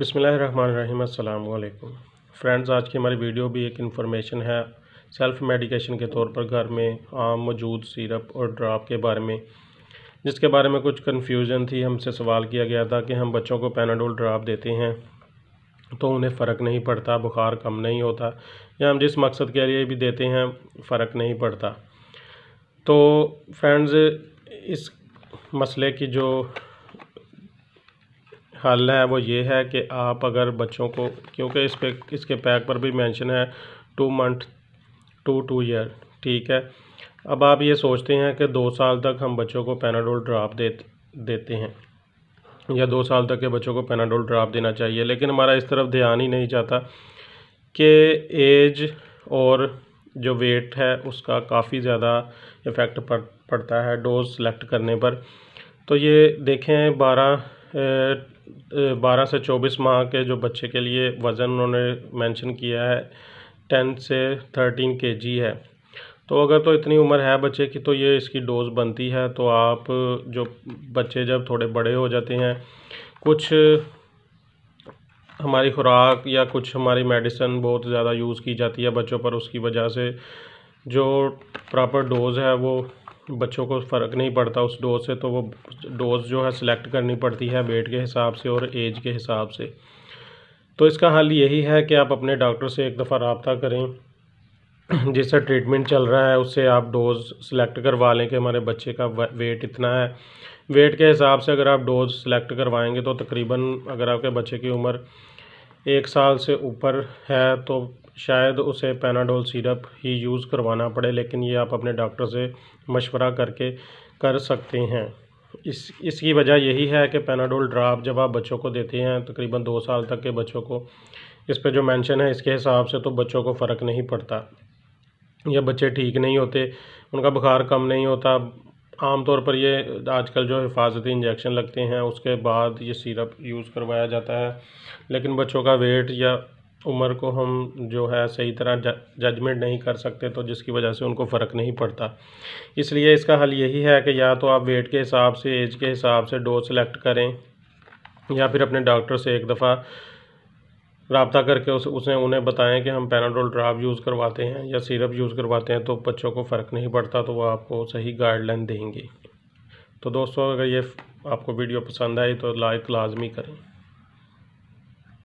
बसमिल friends आज की हमारी वीडियो भी एक इन्फॉर्मेशन है सेल्फ़ मेडिकेशन के तौर पर घर में आम मौजूद सिरप और ड्राप के बारे में जिसके बारे में कुछ कन्फ्यूज़न थी हमसे सवाल किया गया था कि हम बच्चों को पैनाडोल ड्राप देते हैं तो उन्हें फ़र्क नहीं पड़ता बुखार कम नहीं होता या हम जिस मकसद के लिए भी देते हैं फ़र्क नहीं पड़ता तो फ्रेंड्स इस मसले की जो हल है वो ये है कि आप अगर बच्चों को क्योंकि इस पे इसके पैक पर भी मेंशन है two month to two year ठीक है अब आप ये सोचते हैं कि दो साल तक हम बच्चों को पेनाडोल ड्राप दे देते हैं या दो साल तक के बच्चों को पेनाडोल ड्राप देना चाहिए लेकिन हमारा इस तरफ ध्यान ही नहीं जाता कि एज और जो वेट है उसका काफ़ी ज़्यादा इफ़ेक्ट पड़ पड़ता है डोज सेलेक्ट करने पर तो ये देखें बारह बारह से चौबीस माह के जो बच्चे के लिए वज़न उन्होंने मेंशन किया है टेन से थर्टीन केजी है तो अगर तो इतनी उम्र है बच्चे की तो ये इसकी डोज़ बनती है तो आप जो बच्चे जब थोड़े बड़े हो जाते हैं कुछ हमारी खुराक या कुछ हमारी मेडिसिन बहुत ज़्यादा यूज़ की जाती है बच्चों पर उसकी वजह से जो प्रॉपर डोज़ है वो बच्चों को फ़र्क नहीं पड़ता उस डोज से तो वो डोज जो है सिलेक्ट करनी पड़ती है वेट के हिसाब से और एज के हिसाब से तो इसका हल यही है कि आप अपने डॉक्टर से एक दफ़ा रबता करें जिससे ट्रीटमेंट चल रहा है उससे आप डोज़ सिलेक्ट करवा लें कि हमारे बच्चे का वेट इतना है वेट के हिसाब से अगर आप डोज़ सिलेक्ट करवाएंगे तो तकरीबन अगर आपके बच्चे की उम्र एक साल से ऊपर है तो शायद उसे पैनाडोल सिरप ही यूज़ करवाना पड़े लेकिन ये आप अपने डॉक्टर से मशवरा करके कर सकते हैं इस इसकी वजह यही है कि पैनाडोल ड्राप जब आप बच्चों को देते हैं तकरीबन दो साल तक के बच्चों को इस पर जो मेंशन है इसके हिसाब से तो बच्चों को फ़र्क नहीं पड़ता या बच्चे ठीक नहीं होते उनका बुखार कम नहीं होता आमतौर पर ये आजकल जो हिफाजती इंजेक्शन लगते हैं उसके बाद ये सिरप यूज़ करवाया जाता है लेकिन बच्चों का वेट या उम्र को हम जो है सही तरह जजमेंट नहीं कर सकते तो जिसकी वजह से उनको फ़र्क नहीं पड़ता इसलिए इसका हल यही है कि या तो आप वेट के हिसाब से एज के हिसाब से डोज सेलेक्ट करें या फिर अपने डॉक्टर से एक दफ़ा रबता करके उस उसने उन्हें बताएं कि हम पैनाडोल ड्राप यूज़ करवाते हैं या सिरप यूज़ करवाते हैं तो बच्चों को फ़र्क नहीं पड़ता तो वो आपको सही गाइडलाइन देंगे तो दोस्तों अगर ये आपको वीडियो पसंद आई तो लाइक लाजमी करें